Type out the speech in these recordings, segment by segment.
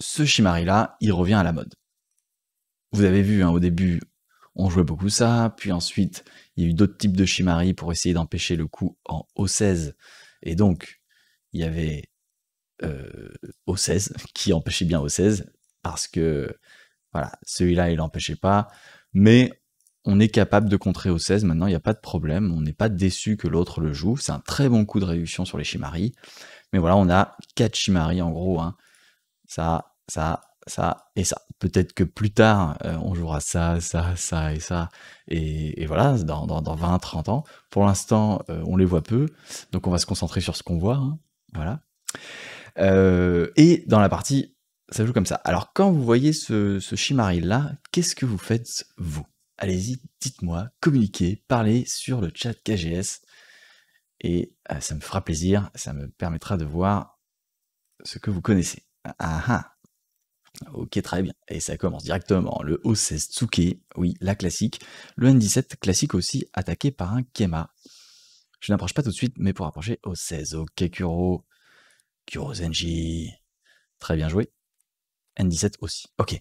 ce Shimari-là, il revient à la mode. Vous avez vu, hein, au début, on jouait beaucoup ça, puis ensuite, il y a eu d'autres types de Shimari pour essayer d'empêcher le coup en O16. Et donc, il y avait euh, O16 qui empêchait bien O16, parce que, voilà, celui-là, il l'empêchait pas. Mais on est capable de contrer O16 maintenant, il n'y a pas de problème, on n'est pas déçu que l'autre le joue. C'est un très bon coup de réduction sur les Shimari. Mais voilà, on a 4 chimari en gros. Hein. Ça ça, ça et ça. Peut-être que plus tard, euh, on jouera ça, ça, ça et ça. Et, voilà, dans, 20, 30 ans. Pour l'instant, euh, on les voit peu, donc on va se concentrer sur ce qu'on voit. Hein. voilà. Euh, et dans la partie, ça joue comme ça. Alors, quand vous voyez ce, ce là qu'est-ce que vous faites, vous Allez-y, dites-moi, communiquez, parlez sur le chat KGS. Et ça me fera plaisir, ça me permettra de voir ce que vous connaissez. Ah ah, ah. Ok, très bien. Et ça commence directement. Le O16 Tsuke, oui, la classique. Le N17 classique aussi, attaqué par un Kema. Je n'approche pas tout de suite, mais pour approcher O16, ok, Kuro. Kuro Zenji. Très bien joué. N17 aussi, ok.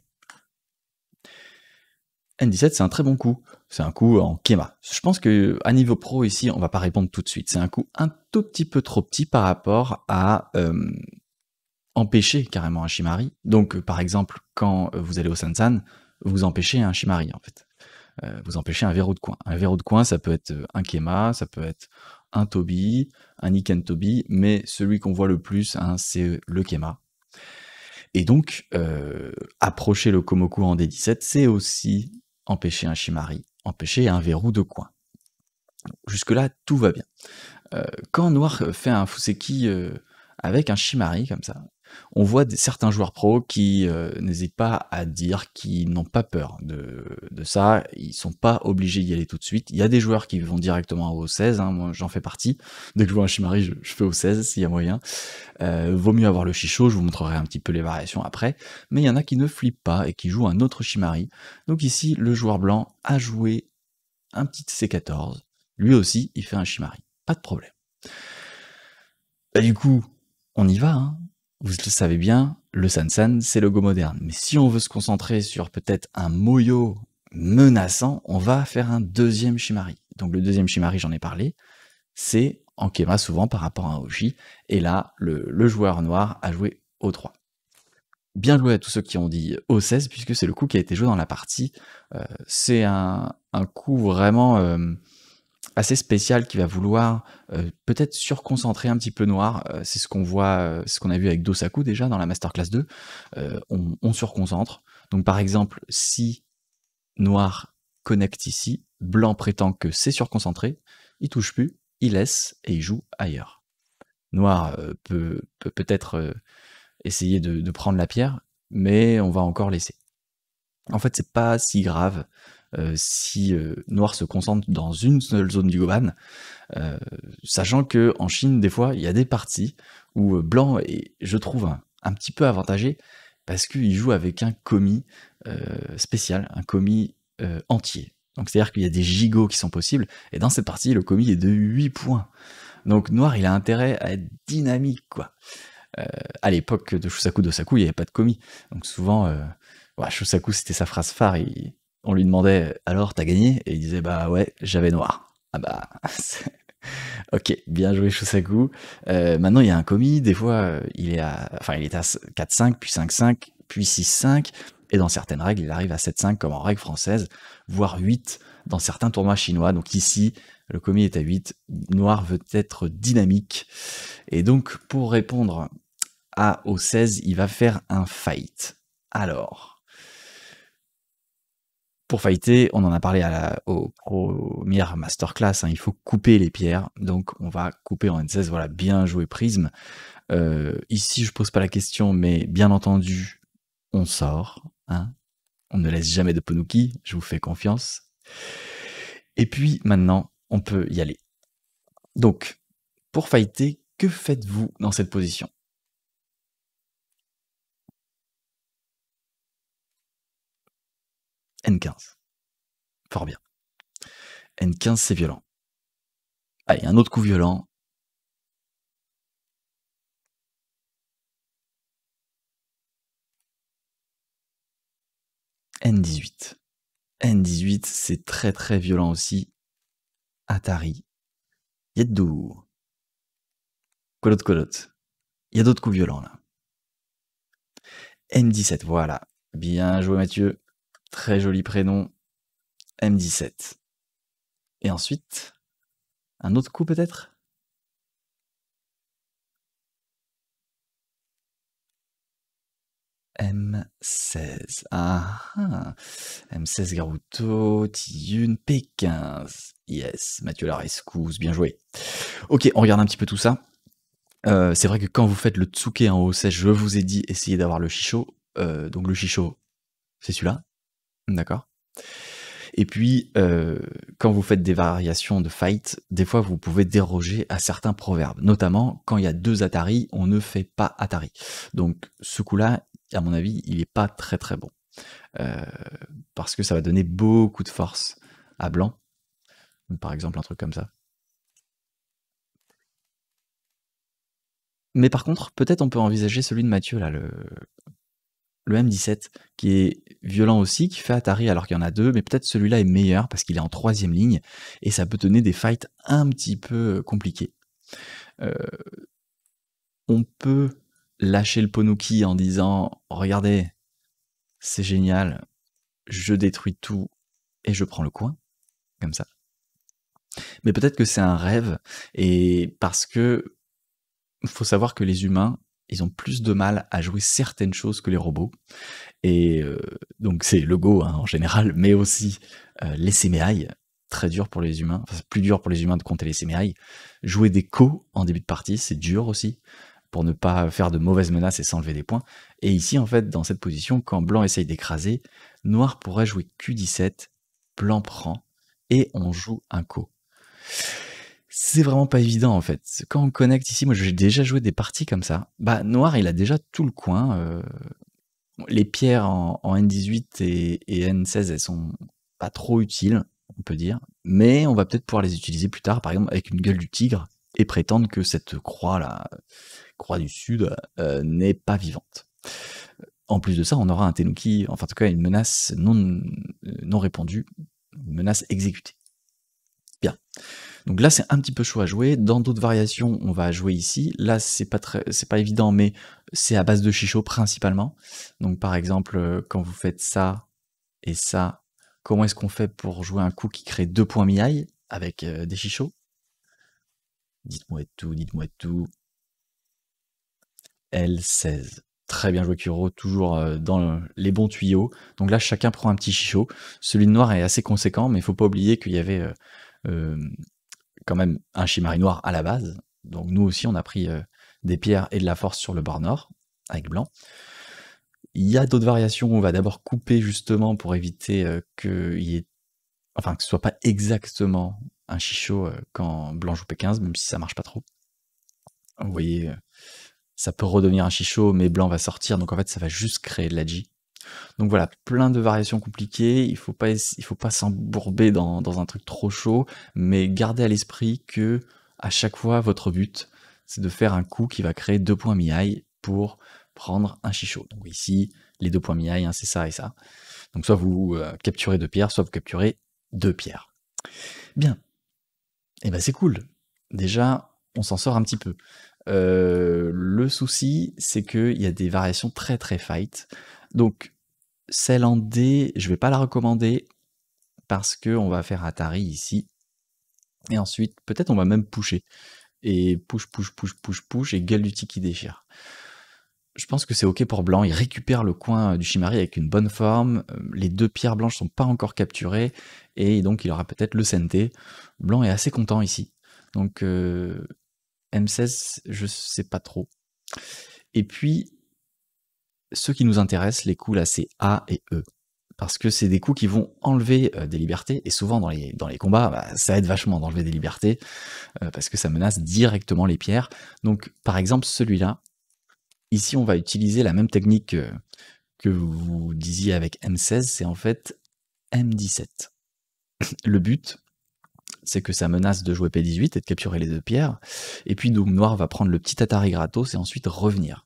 N17, c'est un très bon coup. C'est un coup en Kema. Je pense que à niveau pro ici, on va pas répondre tout de suite. C'est un coup un tout petit peu trop petit par rapport à euh, empêcher carrément un shimari. Donc, euh, par exemple, quand euh, vous allez au Sansan, vous empêchez un shimari, en fait. Euh, vous empêchez un verrou de coin. Un verrou de coin, ça peut être un kema, ça peut être un tobi, un iken tobi, mais celui qu'on voit le plus, hein, c'est le kema. Et donc, approcher le komoku en D17, c'est aussi empêcher un shimari, empêcher un verrou de coin. Jusque-là, tout va bien. quand Noir fait un fuseki avec un shimari comme ça, on voit certains joueurs pro qui euh, n'hésitent pas à dire qu'ils n'ont pas peur de, ça, ils sont pas obligés d'y aller tout de suite. Il y a des joueurs qui vont directement au 16, hein. moi j'en fais partie. Dès que je vois un Chimari, je, fais au 16 s'il y a moyen. Euh, vaut mieux avoir le chichot, je vous montrerai un petit peu les variations après. Mais il y en a qui ne flippent pas et qui jouent un autre Chimari. Donc ici, le joueur blanc a joué un petit C14. Lui aussi, il fait un Chimari, Pas de problème. Bah, du coup, on y va. Hein vous le savez bien, le Sansan, c'est le Go moderne. Mais si on veut se concentrer sur peut-être un Moyo menaçant, on va faire un deuxième Shimari. Donc le deuxième Shimari, j'en ai parlé, c'est en Kema souvent par rapport à un Oshi. Et là, le, joueur noir a joué O3. Bien joué à tous ceux qui ont dit O16, puisque c'est le coup qui a été joué dans la partie. Euh, c'est un, coup vraiment... Euh, assez spécial qui va vouloir euh, peut-être surconcentrer un petit peu noir. Euh, c'est ce qu'on voit, euh, ce qu'on a vu avec Dosaku déjà dans la masterclass 2. On, surconcentre. Donc par exemple, si noir connecte ici, blanc prétend que c'est surconcentré, il touche plus, il laisse et il joue ailleurs. Noir peut peut-être essayer de, de prendre la pierre, mais on va encore laisser. En fait, c'est pas si grave euh, si euh, Noir se concentre dans une seule zone du Goban, euh, sachant que en Chine, des fois, il y a des parties où Blanc est, je trouve, un, petit peu avantagé parce qu'il joue avec un commis spécial, un commis entier. Donc c'est-à-dire qu'il y a des gigots qui sont possibles, et dans cette partie, le commis est de 8 points. Donc Noir, il a intérêt à être dynamique, quoi. à l'époque de Shusaku Dosaku, il n'y avait pas de commis. Donc souvent, Shusaku, c'était sa phrase phare, on lui demandait alors t'as gagné et il disait bah ouais j'avais noir ah bah ok bien joué Shusaku euh, maintenant il y a un commis des fois euh, il est à enfin il est à 4-5 puis 5-5 puis 6-5 et dans certaines règles il arrive à 7-5 comme en règle française voire 8 dans certains tournois chinois donc ici le commis est à 8 noir veut être dynamique et donc pour répondre à au 16 il va faire un fight alors pour fighter, on en a parlé à la, au premier masterclass, hein, il faut couper les pierres. Donc on va couper en N16, voilà, bien joué prisme. Euh, ici, je pose pas la question, mais bien entendu, on sort. Hein. On ne laisse jamais de Ponuki, je vous fais confiance. Et puis maintenant, on peut y aller. Donc, pour fighter, que faites-vous dans cette position N15. Fort bien. N15, c'est violent. Allez, un autre coup violent. N18. N18, c'est très très violent aussi. Atari. Yeddou. Colotte, colotte. Il y a d'autres coups violents là. N17, voilà. Bien joué Mathieu. Très joli prénom. M17. Et ensuite, un autre coup peut-être M16. Ah, ah. M16 Garuto, Tiyun, P15. Yes, Mathieu Lariscousse, bien joué. Ok, on regarde un petit peu tout ça. Euh, c'est vrai que quand vous faites le Tsuke en haut 16, je vous ai dit, essayez d'avoir le Shisho. Euh, donc le Shisho, c'est celui-là. D'accord. Et puis, euh, quand vous faites des variations de fight, des fois vous pouvez déroger à certains proverbes, notamment quand il y a deux Atari, on ne fait pas Atari. Donc ce coup-là, à mon avis, il n'est pas très très bon. Euh, parce que ça va donner beaucoup de force à blanc. Par exemple, un truc comme ça. Mais par contre, peut-être on peut envisager celui de Mathieu, là, le le M17, qui est violent aussi, qui fait Atari alors qu'il y en a deux, mais peut-être celui-là est meilleur parce qu'il est en troisième ligne et ça peut donner des fights un petit peu euh, compliqués. Euh, on peut lâcher le Ponuki en disant Regardez, c'est génial, je détruis tout et je prends le coin, comme ça. Mais peut-être que c'est un rêve et parce que faut savoir que les humains ils ont plus de mal à jouer certaines choses que les robots. Et euh, donc c'est le Go hein, en général, mais aussi euh, les CMI, très dur pour les humains, enfin, plus dur pour les humains de compter les CMI. Jouer des co en début de partie, c'est dur aussi, pour ne pas faire de mauvaises menaces et s'enlever des points. Et ici, en fait, dans cette position, quand blanc essaye d'écraser, noir pourrait jouer Q17, blanc prend, et on joue un co c'est vraiment pas évident en fait. Quand on connecte ici, moi j'ai déjà joué des parties comme ça. Bah noir, il a déjà tout le coin. Euh, les pierres en, N18 et, N16, elles sont pas trop utiles, on peut dire. Mais on va peut-être pouvoir les utiliser plus tard, par exemple avec une gueule du tigre, et prétendre que cette croix là, croix du sud, euh, n'est pas vivante. En plus de ça, on aura un Tenuki, enfin en tout cas une menace non, euh, non une menace exécutée. Bien. Donc là, c'est un petit peu chaud à jouer. Dans d'autres variations, on va jouer ici. Là, c'est pas très, c'est pas évident, mais c'est à base de chichot principalement. Donc par exemple, euh, quand vous faites ça et ça, comment est-ce qu'on fait pour jouer un coup qui crée deux points miaille avec euh, des chichots Dites-moi tout, dites-moi tout. L16. Très bien joué Kuro, toujours euh, dans les bons tuyaux. Donc là, chacun prend un petit chichot. Celui de noir est assez conséquent, mais il faut pas oublier qu'il y avait quand même un Chimari noir à la base. Donc nous aussi, on a pris euh, des pierres et de la force sur le bord nord, avec blanc. Il y a d'autres variations, on va d'abord couper justement pour éviter euh, que, y ait... enfin, que ce soit pas exactement un chichot euh, quand blanc joue P15, même si ça marche pas trop. Vous voyez, ça peut redevenir un chichot, mais blanc va sortir, donc en fait ça va juste créer de la G. Donc voilà, plein de variations compliquées. Il faut pas, il faut pas s'embourber dans, un truc trop chaud, mais gardez à l'esprit que à chaque fois, votre but, c'est de faire un coup qui va créer deux points mihaï pour prendre un chichot. Donc ici, les deux points mihaï, hein, c'est ça et ça. Donc soit vous euh, capturez deux pierres, soit vous capturez deux pierres. Bien. Et eh ben c'est cool. Déjà, on s'en sort un petit peu. Euh, le souci, c'est qu'il y a des variations très très fight. Donc celle en D, je vais pas la recommander parce que on va faire Atari ici. Et ensuite, peut-être on va même pusher. Et push, push, push, push, push, et du qui déchire. Je pense que c'est ok pour blanc. Il récupère le coin du Chimari avec une bonne forme. Euh, les deux pierres blanches sont pas encore capturées. Et donc il aura peut-être le sente. Blanc est assez content ici. Donc euh, M16, je sais pas trop. Et puis ce qui nous intéresse, les coups là, c'est A et E. Parce que c'est des coups qui vont enlever euh, des libertés, et souvent dans les, dans les combats, bah, ça aide vachement d'enlever des libertés, euh, parce que ça menace directement les pierres. Donc par exemple celui-là, ici on va utiliser la même technique euh, que, vous disiez avec M16, c'est en fait M17. Le but, c'est que ça menace de jouer P18 et de capturer les deux pierres, et puis donc Noir va prendre le petit Atari gratos et ensuite revenir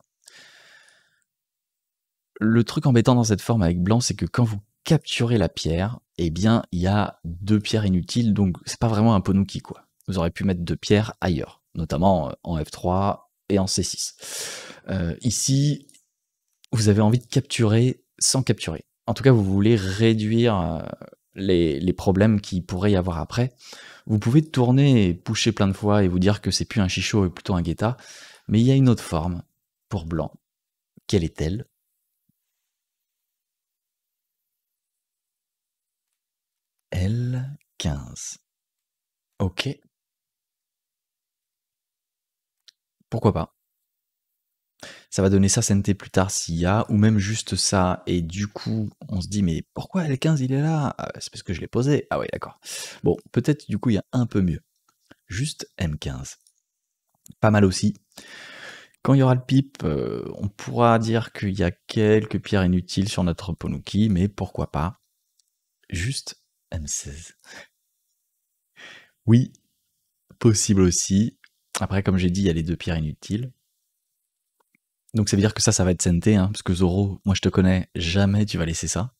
le truc embêtant dans cette forme avec blanc, c'est que quand vous capturez la pierre, eh bien, il y a deux pierres inutiles, donc c'est pas vraiment un Ponuki, quoi. Vous aurez pu mettre deux pierres ailleurs, notamment euh, en F3 et en C6. Euh, ici, vous avez envie de capturer sans capturer. En tout cas, vous voulez réduire euh, les, problèmes qui pourrait y avoir après. Vous pouvez tourner et pusher plein de fois et vous dire que c'est plus un chichot et plutôt un guetta, mais il y a une autre forme pour blanc. Quelle est-elle L, 15. Ok. Pourquoi pas ça va donner sa santé plus tard s'il y a, ou même juste ça. Et du coup, on se dit, mais pourquoi L15 il est là ah bah, C'est parce que je l'ai posé. Ah oui, d'accord. Bon, peut-être du coup, il y a un peu mieux. Juste M15. Pas mal aussi. Quand il y aura le pipe, euh, on pourra dire qu'il y a quelques pierres inutiles sur notre Ponuki, mais pourquoi pas Juste M16. Oui, possible aussi. Après, comme j'ai dit, il y a les deux pierres inutiles. Donc ça veut dire que ça, ça va être santé, hein, parce que Zoro, moi je te connais, jamais tu vas laisser ça.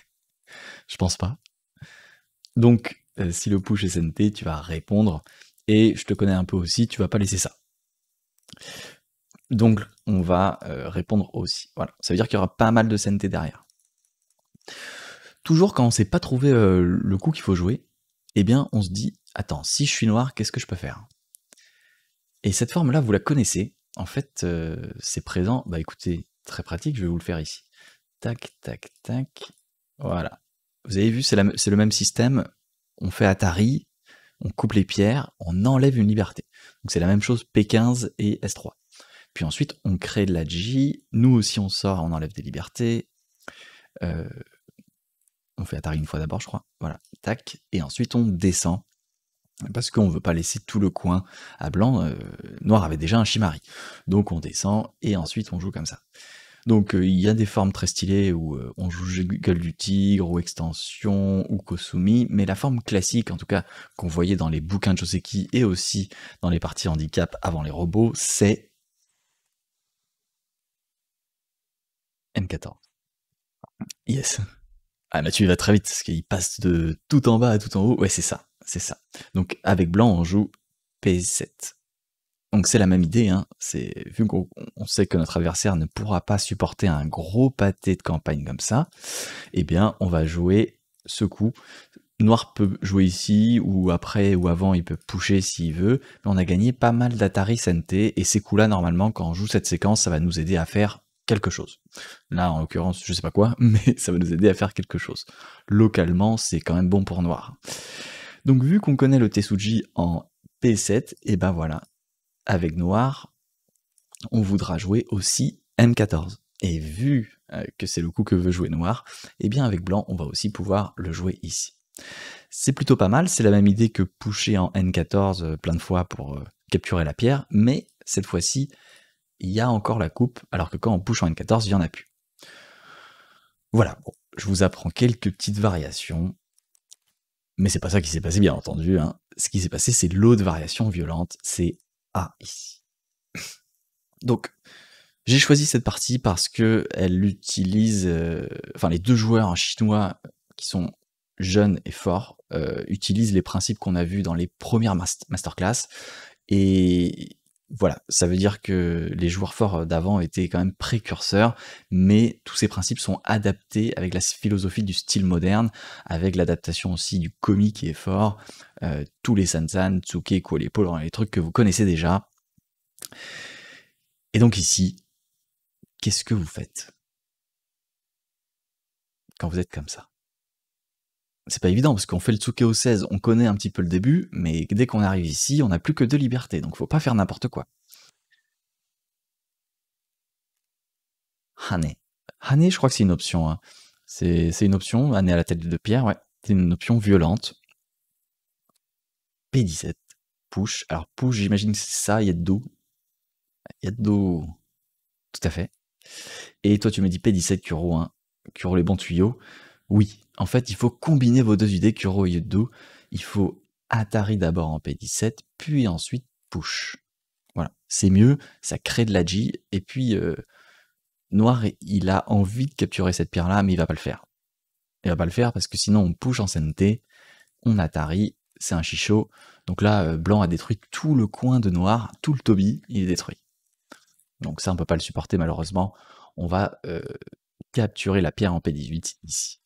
je pense pas. Donc, euh, si le push est santé, tu vas répondre. Et je te connais un peu aussi, tu vas pas laisser ça. Donc, on va euh, répondre aussi. Voilà, ça veut dire qu'il y aura pas mal de santé derrière toujours quand on sait pas trouver euh, le coup qu'il faut jouer, eh bien on se dit attends, si je suis noir, qu'est-ce que je peux faire Et cette forme-là, vous la connaissez. En fait, euh, c'est présent. Bah écoutez, très pratique, je vais vous le faire ici. Tac, tac, tac. Voilà. Vous avez vu, c'est le même système. On fait Atari, on coupe les pierres, on enlève une liberté. Donc c'est la même chose P15 et S3. Puis ensuite, on crée de la J, nous aussi on sort, on enlève des libertés. Euh, on fait Atari une fois d'abord, je crois. Voilà, tac. Et ensuite, on descend. Parce qu'on ne veut pas laisser tout le coin à blanc. Euh, noir avait déjà un chimari Donc on descend et ensuite on joue comme ça. Donc euh, il y a des formes très stylées où euh, on joue Gueule du Tigre ou Extension ou Kosumi, mais la forme classique, en tout cas qu'on voyait dans les bouquins de Joseki et aussi dans les parties handicap avant les robots, c'est M14. Yes, ah, Mathieu va très vite parce qu'il passe de tout en bas à tout en haut. Ouais, c'est ça, c'est ça. Donc avec blanc, on joue P7. Donc c'est la même idée, hein. c'est vu qu'on sait que notre adversaire ne pourra pas supporter un gros pâté de campagne comme ça, eh bien on va jouer ce coup. Noir peut jouer ici, ou après, ou avant, il peut pusher s'il veut, mais on a gagné pas mal d'Atari Sente, et ces coups-là, normalement, quand on joue cette séquence, ça va nous aider à faire quelque chose. Là, en l'occurrence, je sais pas quoi, mais ça va nous aider à faire quelque chose. Localement, c'est quand même bon pour noir. Donc, vu qu'on connaît le tesuji en P7, et eh ben voilà, avec noir, on voudra jouer aussi M14. Et vu euh, que c'est le coup que veut jouer noir, et eh bien avec blanc, on va aussi pouvoir le jouer ici. C'est plutôt pas mal, c'est la même idée que pusher en N14 euh, plein de fois pour euh, capturer la pierre, mais cette fois-ci, il y a encore la coupe, alors que quand on bouge en N14, il n'y en a plus. Voilà, je vous apprends quelques petites variations, mais c'est pas ça qui s'est passé, bien entendu. Hein. Ce qui s'est passé, c'est l'autre variation violente, c'est A ici. Donc, j'ai choisi cette partie parce que elle utilise, euh, enfin, les deux joueurs chinois qui sont jeunes et forts euh, utilisent les principes qu'on a vus dans les premières masterclass et voilà, ça veut dire que les joueurs forts d'avant étaient quand même précurseurs, mais tous ces principes sont adaptés avec la philosophie du style moderne, avec l'adaptation aussi du comique qui est fort, euh, tous les Sansan, Tsuke, les Pôles, les trucs que vous connaissez déjà. Et donc ici, qu'est-ce que vous faites quand vous êtes comme ça c'est pas évident parce qu'on fait le au 16, on connaît un petit peu le début, mais dès qu'on arrive ici, on n'a plus que deux libertés, donc faut pas faire n'importe quoi. Hane. Hane, je crois que c'est une option. Hein. C'est une option, Hane à la tête de pierre, ouais. C'est une option violente. P17. Push. Alors, push, j'imagine que c'est ça, de dos. Tout à fait. Et toi, tu me dis P17, Kuro, hein. Kuro les bons tuyaux. Oui, en fait, il faut combiner vos deux idées, Kuro et Yudo. Il faut Atari d'abord en P17, puis ensuite push. Voilà, c'est mieux, ça crée de la j. et puis euh, Noir, il a envie de capturer cette pierre-là, mais il va pas le faire. Il va pas le faire parce que sinon on push en CNT, on Atari, c'est un chichot. Donc là, euh, Blanc a détruit tout le coin de Noir, tout le Toby, il est détruit. Donc ça, on peut pas le supporter malheureusement. On va euh, capturer la pierre en P18 ici.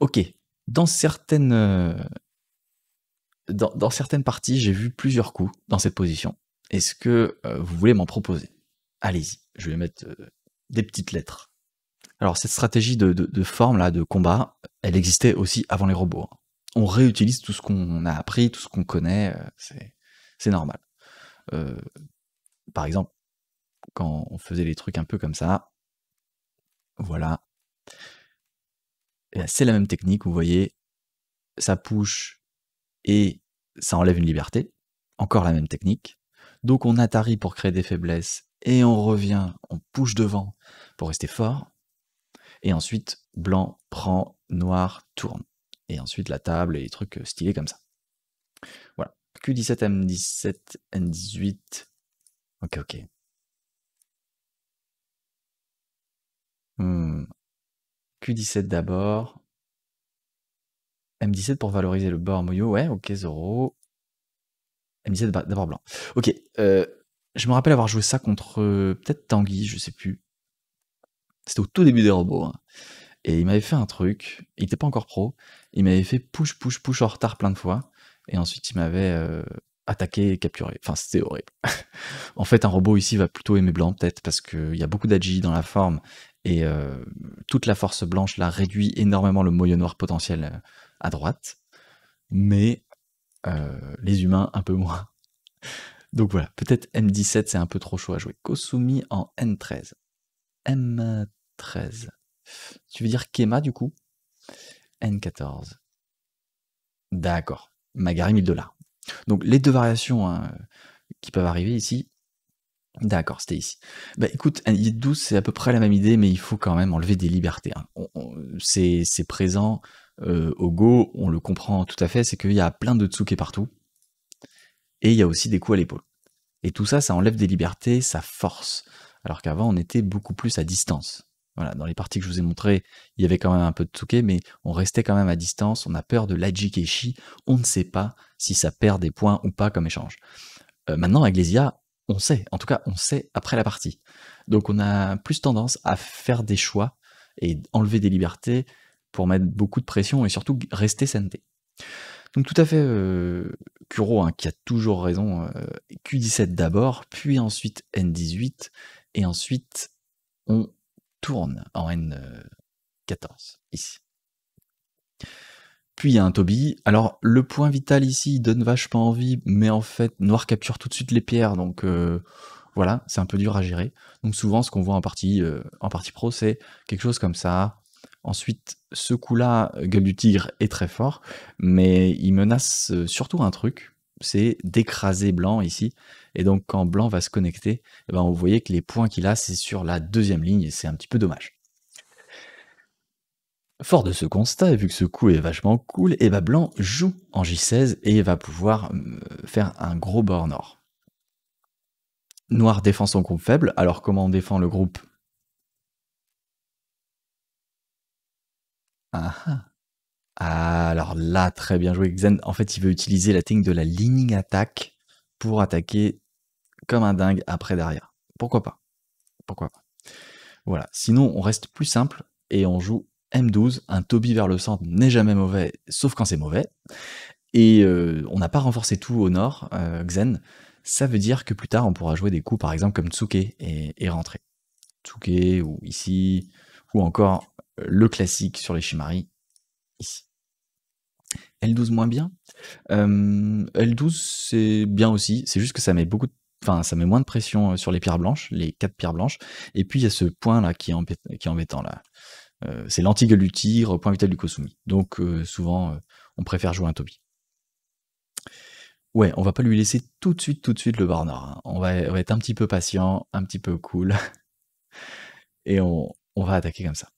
Ok, dans certaines, euh, dans, certaines parties, j'ai vu plusieurs coups dans cette position. Est-ce que euh, vous voulez m'en proposer Allez-y, je vais mettre euh, des petites lettres. Alors cette stratégie de, forme là, de combat, elle existait aussi avant les robots. Hein. On réutilise tout ce qu'on a appris, tout ce qu'on connaît, c'est normal. par exemple, quand on faisait les trucs un peu comme ça, voilà, c'est la même technique, vous voyez, ça push et ça enlève une liberté, encore la même technique. Donc on atterrit pour créer des faiblesses et on revient, on push devant pour rester fort. Et ensuite, blanc prend, noir tourne. Et ensuite la table et les trucs euh, stylés comme ça. Voilà. Q17, M17, N18. Ok, ok. Hmm. Q17 d'abord. M17 pour valoriser le bord Moyo. Ouais, ok, Zoro. M17 d'abord blanc. Ok. Euh, je me rappelle avoir joué ça contre euh, peut-être Tanguy, je sais plus. C'était au tout début des robots. Hein. Et il m'avait fait un truc. Il était pas encore pro. Il m'avait fait push, push, push en retard plein de fois. Et ensuite, il m'avait euh, attaqué et capturé. Enfin, c'était horrible. en fait, un robot ici va plutôt aimer blanc, peut-être, parce qu'il y a beaucoup d'agi dans la forme et euh, toute la force blanche là réduit énormément le moyeu noir potentiel euh, à droite, mais euh, les humains un peu moins. Donc voilà, peut-être M17 c'est un peu trop chaud à jouer. Kosumi en N13. M13. Tu veux dire Kema du coup N14. D'accord. Magari 1000 dollars. Donc les deux variations hein, qui peuvent arriver ici, D'accord, c'était ici. Bah écoute, un c'est à peu près la même idée, mais il faut quand même enlever des libertés. Hein. C'est présent euh, au Go, on le comprend tout à fait, c'est qu'il y a plein de tsuke partout, et il y a aussi des coups à l'épaule. Et tout ça, ça enlève des libertés, ça force. Alors qu'avant, on était beaucoup plus à distance. Voilà, dans les parties que je vous ai montrées, il y avait quand même un peu de tsuké, mais on restait quand même à distance, on a peur de l'ajikeshi, on ne sait pas si ça perd des points ou pas comme échange. Euh, maintenant, avec on sait, en tout cas, on sait après la partie. Donc on a plus tendance à faire des choix et enlever des libertés pour mettre beaucoup de pression et surtout rester santé Donc tout à fait euh, Kuro, hein, qui a toujours raison, euh, Q17 d'abord, puis ensuite N18, et ensuite on tourne en N14, ici. Puis il y a un Toby. Alors le point vital ici il donne vachement envie, mais en fait Noir capture tout de suite les pierres, donc euh, voilà, c'est un peu dur à gérer. Donc souvent ce qu'on voit en partie, euh, en partie pro, c'est quelque chose comme ça. Ensuite, ce coup-là, gueule du tigre est très fort, mais il menace euh, surtout un truc, c'est d'écraser blanc ici. Et donc quand blanc va se connecter, eh ben, vous voyez que les points qu'il a, c'est sur la deuxième ligne, et c'est un petit peu dommage. Fort de ce constat, et vu que ce coup est vachement cool, Eva Blanc joue en J16 et va pouvoir euh, faire un gros bord nord. Noir défend son groupe faible, alors comment on défend le groupe ah, ah. ah, alors là, très bien joué Xen. En fait, il veut utiliser la technique de la leaning attack pour attaquer comme un dingue après derrière. Pourquoi pas Pourquoi pas Voilà, sinon on reste plus simple et on joue M12, un Toby vers le centre n'est jamais mauvais, sauf quand c'est mauvais. Et euh, on n'a pas renforcé tout au nord, euh, Xen. Ça veut dire que plus tard, on pourra jouer des coups, par exemple, comme Tsuke et, rentrer. Tsuke, ou ici, ou encore euh, le classique sur les Shimari, ici. L12 moins bien. L12 c'est bien aussi, c'est juste que ça met beaucoup ça met moins de pression sur les pierres blanches, les quatre pierres blanches. Et puis il y a ce point là qui qui est embêtant là, euh, c'est l'anti-gueule du point vital du Kosumi. Donc euh, souvent, euh, on préfère jouer un Toby. Ouais, on va pas lui laisser tout de suite, tout de suite le Barnard. Hein. On, va, être un petit peu patient, un petit peu cool. et on, va attaquer comme ça.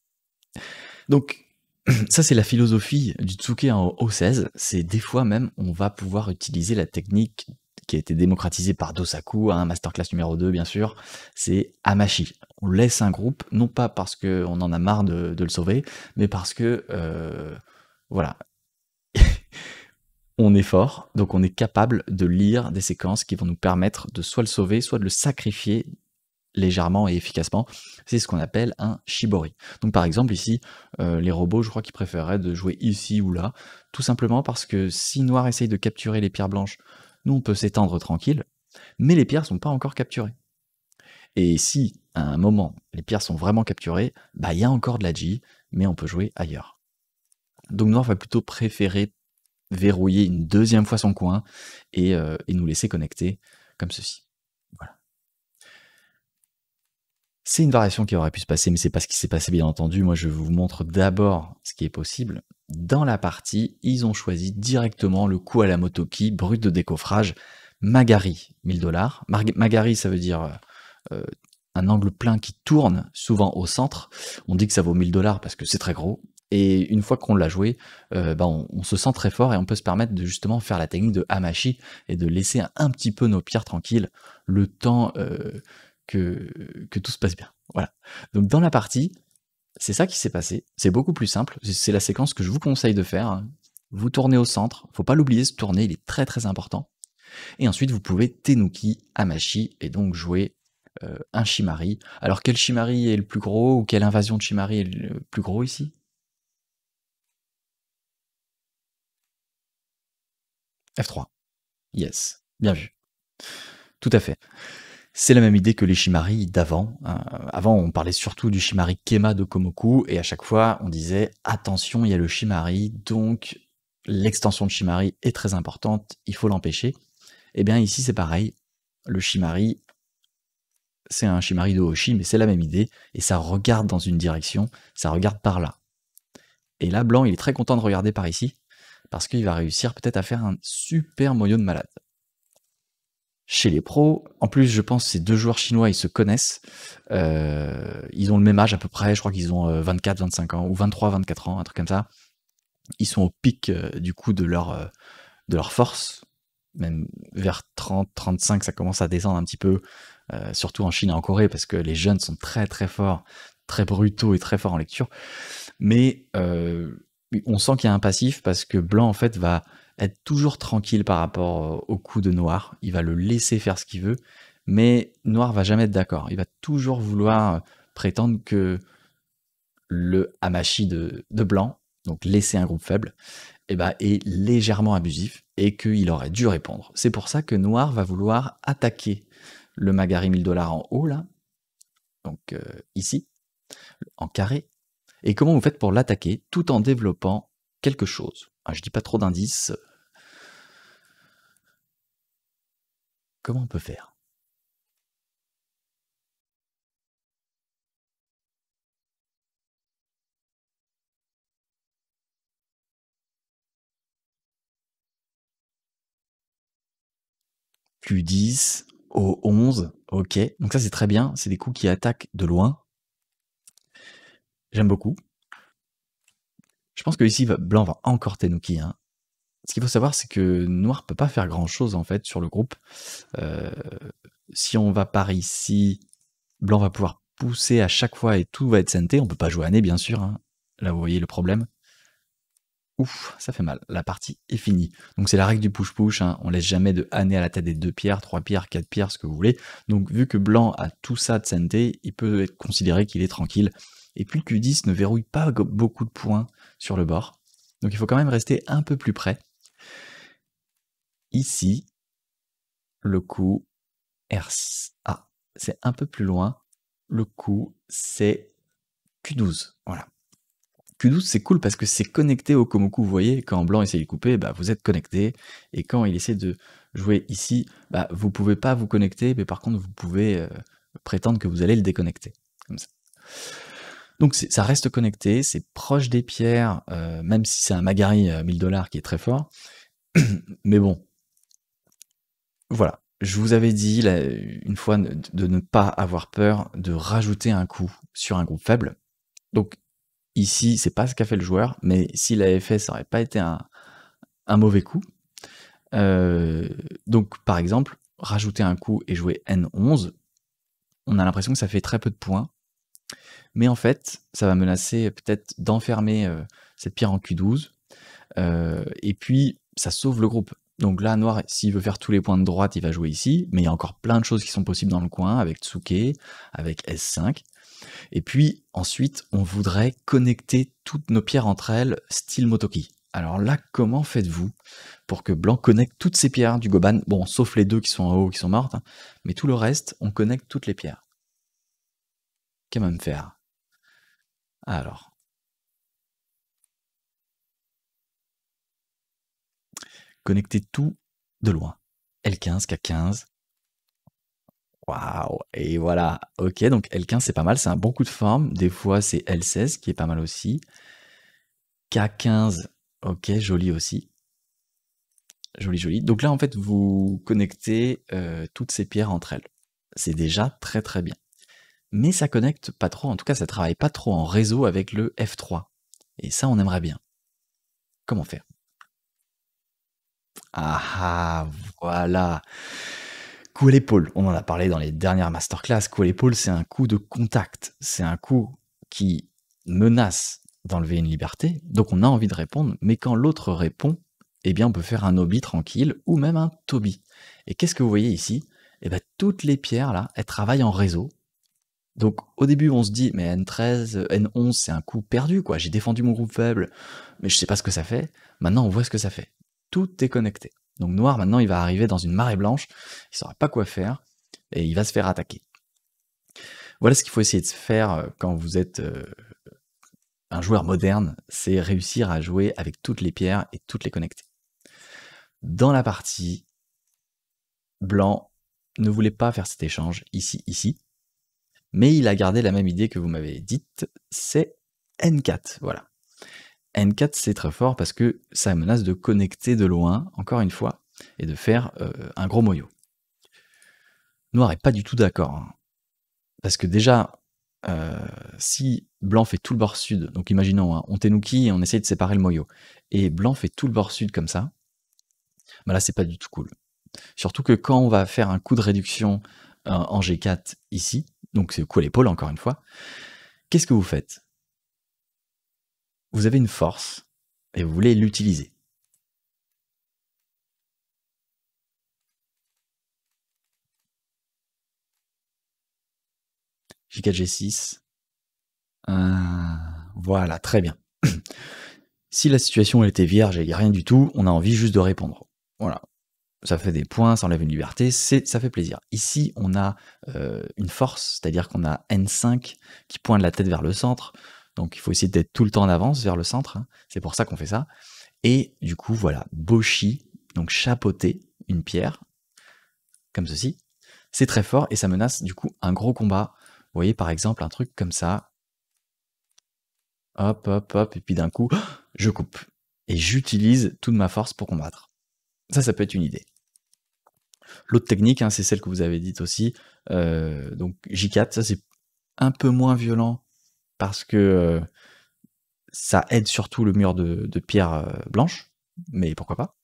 Donc, ça, c'est la philosophie du Tsuke en O16. C'est des fois même, on va pouvoir utiliser la technique qui a été démocratisé par Dosaku, un hein, masterclass numéro 2 bien sûr, c'est Amashi. On laisse un groupe, non pas parce qu'on en a marre de, le sauver, mais parce que, euh, voilà, on est fort, donc on est capable de lire des séquences qui vont nous permettre de soit le sauver, soit de le sacrifier légèrement et efficacement, c'est ce qu'on appelle un shibori. Donc par exemple ici, euh, les robots, je crois qu'ils préféreraient de jouer ici ou là, tout simplement parce que si Noir essaye de capturer les pierres blanches nous, on peut s'étendre tranquille, mais les pierres sont pas encore capturées. Et si, à un moment, les pierres sont vraiment capturées, bah, il y a encore de la G, mais on peut jouer ailleurs. Donc, Noir va plutôt préférer verrouiller une deuxième fois son coin et, euh, nous laisser connecter comme ceci. Voilà. C'est une variation qui aurait pu se passer, mais c'est pas ce qui s'est passé, bien entendu. Moi, je vous montre d'abord ce qui est possible dans la partie, ils ont choisi directement le coup à la moto qui, brut de décoffrage, Magari, 1000 dollars. Magari, ça veut dire euh, euh, un angle plein qui tourne souvent au centre. On dit que ça vaut 1000 dollars parce que c'est très gros. Et une fois qu'on l'a joué, euh, bah, on, se sent très fort et on peut se permettre de justement faire la technique de Hamashi et de laisser un, petit peu nos pierres tranquilles le temps que, que tout se passe bien. Voilà. Donc dans la partie, c'est ça qui s'est passé. C'est beaucoup plus simple. C'est la séquence que je vous conseille de faire. Vous tournez au centre. Faut pas l'oublier, ce tourner, il est très très important. Et ensuite, vous pouvez Tenuki, Amashi, et donc jouer euh, un Shimari. Alors, quel Shimari est le plus gros ou quelle invasion de Shimari est le plus gros ici F3. Yes. Bien vu. Tout à fait. C'est la même idée que les Shimari d'avant. Hein. avant, on parlait surtout du Shimari Kema de Komoku, et à chaque fois, on disait attention, il y a le Shimari, donc l'extension de Shimari est très importante, il faut l'empêcher. Eh bien, ici, c'est pareil. Le Shimari, c'est un Shimari de Oshi, mais c'est la même idée, et ça regarde dans une direction, ça regarde par là. Et là, Blanc, il est très content de regarder par ici, parce qu'il va réussir peut-être à faire un super moyau de malade chez les pros. En plus, je pense ces deux joueurs chinois, ils se connaissent. Euh, ils ont le même âge à peu près. Je crois qu'ils ont 24, euh, 25 ans ou 23, 24 ans, un truc comme ça. Ils sont au pic euh, du coup de leur, de leur force. Même vers 30, 35, ça commence à descendre un petit peu, surtout en Chine et en Corée, parce que les jeunes sont très très forts, très brutaux et très forts en lecture. Mais on sent qu'il y a un passif parce que Blanc en fait va être toujours tranquille par rapport euh, au coup de Noir. Il va le laisser faire ce qu'il veut, mais Noir va jamais être d'accord. Il va toujours vouloir euh, prétendre que le Hamashi de, Blanc, donc laisser un groupe faible, eh ben, est légèrement abusif et qu'il aurait dû répondre. C'est pour ça que Noir va vouloir attaquer le Magari 1000 dollars en haut, là, donc euh, ici, en carré. Et comment vous faites pour l'attaquer tout en développant quelque chose ah, Je ne dis pas trop d'indices, Comment on peut faire Plus 10 au 11 ok. Donc ça c'est très bien, c'est des coups qui attaquent de loin. J'aime beaucoup. Je pense que ici, Blanc va encore tenuki, Hein ce qu'il faut savoir, c'est que Noir peut pas faire grand chose en fait sur le groupe. Euh, si on va par ici, Blanc va pouvoir pousser à chaque fois et tout va être santé. On peut pas jouer année, bien sûr. Hein. Là, vous voyez le problème. Ouf, ça fait mal. La partie est finie. Donc c'est la règle du push-push. On hein. On laisse jamais de année à la tête des deux pierres, trois pierres, quatre pierres, ce que vous voulez. Donc vu que Blanc a tout ça de santé, il peut être considéré qu'il est tranquille. Et puis Q10 ne verrouille pas beaucoup de points sur le bord. Donc il faut quand même rester un peu plus près ici, le coup r ah, c'est un peu plus loin. Le coup, c'est Q12. Voilà. Q12, c'est cool parce que c'est connecté au Komoku. Vous voyez, quand blanc essaie de couper, bah, vous êtes connecté. Et quand il essaie de jouer ici, bah, vous pouvez pas vous connecter, mais par contre, vous pouvez euh, prétendre que vous allez le déconnecter. Comme ça. Donc ça reste connecté, c'est proche des pierres, euh, même si c'est un Magari 1000 euh, dollars qui est très fort. mais bon, voilà, je vous avais dit une fois de ne pas avoir peur de rajouter un coup sur un groupe faible. Donc ici, c'est pas ce qu'a fait le joueur, mais s'il avait fait, ça n'aurait pas été un, mauvais coup. Euh, donc par exemple, rajouter un coup et jouer N11, on a l'impression que ça fait très peu de points. Mais en fait, ça va menacer peut-être d'enfermer euh, cette pierre en Q12. Euh, et puis, ça sauve le groupe. Donc là, noir, s'il veut faire tous les points de droite, il va jouer ici, mais il y a encore plein de choses qui sont possibles dans le coin, avec Tsuke, avec S5. Et puis, ensuite, on voudrait connecter toutes nos pierres entre elles, style Motoki. Alors là, comment faites-vous pour que Blanc connecte toutes ces pierres du Goban Bon, sauf les deux qui sont en haut, qui sont mortes, hein. mais tout le reste, on connecte toutes les pierres. Qu'est-ce me faire Alors, connecter tout de loin. L15, K15. Waouh Et voilà. Ok, donc L15, c'est pas mal. C'est un bon coup de forme. Des fois, c'est L16 qui est pas mal aussi. K15, ok, joli aussi. Joli, joli. Donc là, en fait, vous connectez euh, toutes ces pierres entre elles. C'est déjà très, très bien. Mais ça connecte pas trop, en tout cas, ça travaille pas trop en réseau avec le F3. Et ça, on aimerait bien. Comment faire ah ah, voilà. Coup à l'épaule, on en a parlé dans les dernières masterclass, coup à l'épaule, c'est un coup de contact, c'est un coup qui menace d'enlever une liberté, donc on a envie de répondre, mais quand l'autre répond, eh bien on peut faire un hobby tranquille ou même un tobi. Et qu'est-ce que vous voyez ici Eh bien toutes les pierres là, elles travaillent en réseau. Donc au début on se dit mais N13, N11 c'est un coup perdu quoi, j'ai défendu mon groupe faible, mais je sais pas ce que ça fait. Maintenant on voit ce que ça fait. Tout est connecté. Donc Noir, maintenant, il va arriver dans une marée blanche, il ne saura pas quoi faire, et il va se faire attaquer. Voilà ce qu'il faut essayer de faire euh, quand vous êtes euh, un joueur moderne, c'est réussir à jouer avec toutes les pierres et toutes les connecter. Dans la partie, Blanc ne voulait pas faire cet échange ici, ici, mais il a gardé la même idée que vous m'avez dite, c'est N4, voilà. N4, c'est très fort parce que ça menace de connecter de loin, encore une fois, et de faire euh, un gros moyau. Noir n'est pas du tout d'accord. Hein. Parce que déjà, euh, si blanc fait tout le bord sud, donc imaginons, hein, on tenuki et on essaye de séparer le moyau, et blanc fait tout le bord sud comme ça, bah là c'est pas du tout cool. Surtout que quand on va faire un coup de réduction euh, en G4 ici, donc c'est coup à l'épaule encore une fois, qu'est-ce que vous faites vous avez une force et vous voulez l'utiliser. J4, G6. Euh, voilà, très bien. si la situation était vierge et il n'y a rien du tout, on a envie juste de répondre. Voilà. Ça fait des points, ça enlève une liberté, ça fait plaisir. Ici, on a euh, une force, c'est-à-dire qu'on a N5 qui pointe la tête vers le centre. Donc il faut essayer d'être tout le temps en avance vers le centre. Hein. C'est pour ça qu'on fait ça. Et du coup, voilà, boshi, donc chapeauter une pierre, comme ceci, c'est très fort et ça menace du coup un gros combat. Vous voyez par exemple un truc comme ça. Hop, hop, hop, et puis d'un coup, je coupe. Et j'utilise toute ma force pour combattre. Ça, ça peut être une idée. L'autre technique, hein, c'est celle que vous avez dite aussi. Euh, donc J4, ça c'est un peu moins violent parce que euh, ça aide surtout le mur de, pierre euh, blanche, mais pourquoi pas.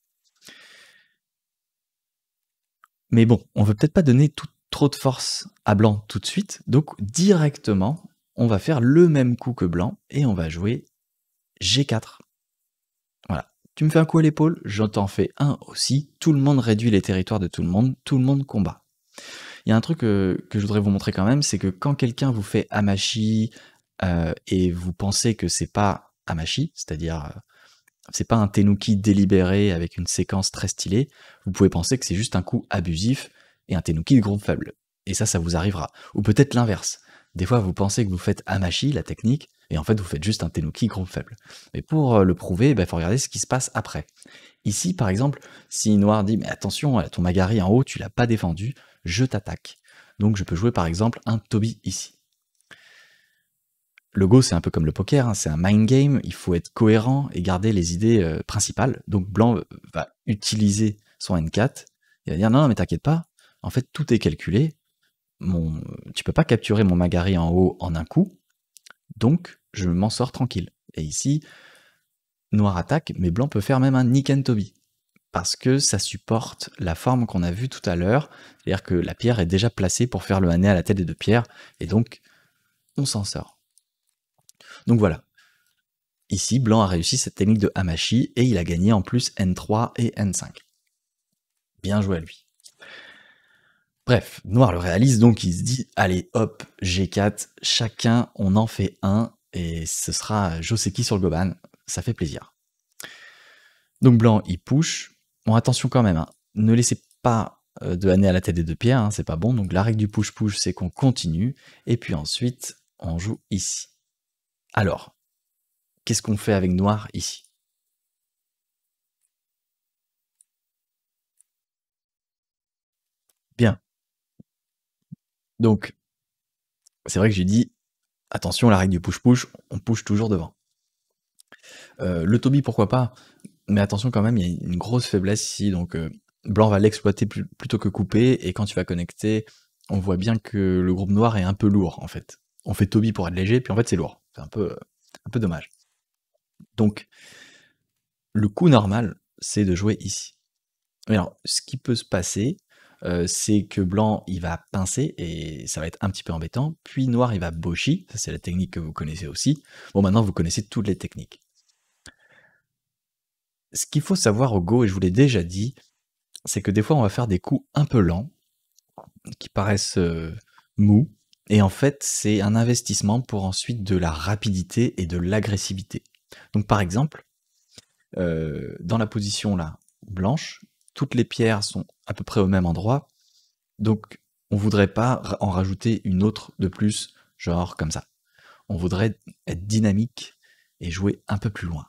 Mais bon, on veut peut-être pas donner tout, trop de force à blanc tout de suite, donc directement, on va faire le même coup que blanc et on va jouer G4. Voilà, tu me fais un coup à l'épaule, je t'en fais un aussi, tout le monde réduit les territoires de tout le monde, tout le monde combat. Il y a un truc euh, que, je voudrais vous montrer quand même, c'est que quand quelqu'un vous fait Amachi... Euh, et vous pensez que c'est pas Amashi, c'est-à-dire euh, c'est pas un Tenuki délibéré avec une séquence très stylée, vous pouvez penser que c'est juste un coup abusif et un Tenuki de groupe faible. Et ça, ça vous arrivera. Ou peut-être l'inverse. Des fois, vous pensez que vous faites Hamashi la technique, et en fait, vous faites juste un Tenuki groupe faible. Mais pour euh, le prouver, bah, il faut regarder ce qui se passe après. Ici, par exemple, si Noir dit Mais attention, ton Magari en haut, tu l'as pas défendu, je t'attaque. Donc, je peux jouer par exemple un Toby ici le Go, c'est un peu comme le poker, hein, c'est un mind game, il faut être cohérent et garder les idées euh, principales. Donc Blanc euh, va utiliser son N4, et va dire non, non mais t'inquiète pas, en fait tout est calculé, mon, tu peux pas capturer mon Magari en haut en un coup, donc je m'en sors tranquille. Et ici, Noir attaque, mais Blanc peut faire même un Niken Toby, parce que ça supporte la forme qu'on a vue tout à l'heure, c'est-à-dire que la pierre est déjà placée pour faire le hané à la tête des deux pierres, et donc on s'en sort. Donc voilà. Ici, Blanc a réussi cette technique de Hamashi et il a gagné en plus N3 et N5. Bien joué à lui. Bref, Noir le réalise donc, il se dit allez hop, G4, chacun on en fait un et ce sera Joseki sur le Goban, ça fait plaisir. Donc Blanc il push. Bon, attention quand même, hein. ne laissez pas euh, de année à la tête des deux pierres, hein, c'est pas bon. Donc la règle du push-push, c'est qu'on continue, et puis ensuite, on joue ici. Alors, qu'est-ce qu'on fait avec noir ici Bien. Donc, c'est vrai que j'ai dit, attention, la règle du push-push, on push toujours devant. Euh, le Toby, pourquoi pas Mais attention quand même, il y a une grosse faiblesse ici. Donc, euh, blanc va l'exploiter plutôt que couper. Et quand tu vas connecter, on voit bien que le groupe noir est un peu lourd, en fait. On fait Toby pour être léger, puis en fait, c'est lourd. C'est un peu, un peu dommage. Donc, le coup normal, c'est de jouer ici. Alors, ce qui peut se passer, euh, c'est que blanc, il va pincer et ça va être un petit peu embêtant. Puis noir, il va boshi. Ça, c'est la technique que vous connaissez aussi. Bon, maintenant, vous connaissez toutes les techniques. Ce qu'il faut savoir au Go, et je vous l'ai déjà dit, c'est que des fois, on va faire des coups un peu lents, qui paraissent euh, mous, et en fait, c'est un investissement pour ensuite de la rapidité et de l'agressivité. Donc par exemple, euh, dans la position là, blanche, toutes les pierres sont à peu près au même endroit. Donc on voudrait pas en rajouter une autre de plus, genre comme ça. On voudrait être dynamique et jouer un peu plus loin.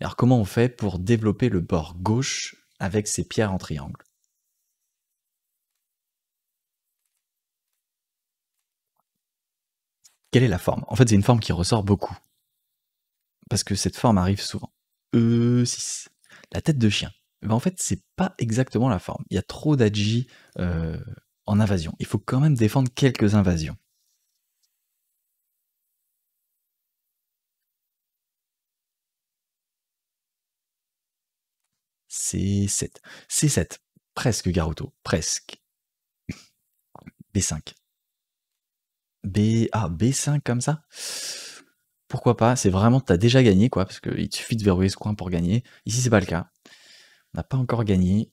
Alors comment on fait pour développer le bord gauche avec ces pierres en triangle Quelle est la forme En fait, c'est une forme qui ressort beaucoup. Parce que cette forme arrive souvent. E6. La tête de chien. Eh ben, en fait, c'est pas exactement la forme. Il y a trop d'adji euh, en invasion. Il faut quand même défendre quelques invasions. C7. C7. Presque Garuto. Presque. B5. B, A, ah, B5 comme ça Pourquoi pas C'est vraiment, as déjà gagné, quoi, parce qu'il te suffit de verrouiller ce coin pour gagner. Ici, c'est pas le cas. On n'a pas encore gagné.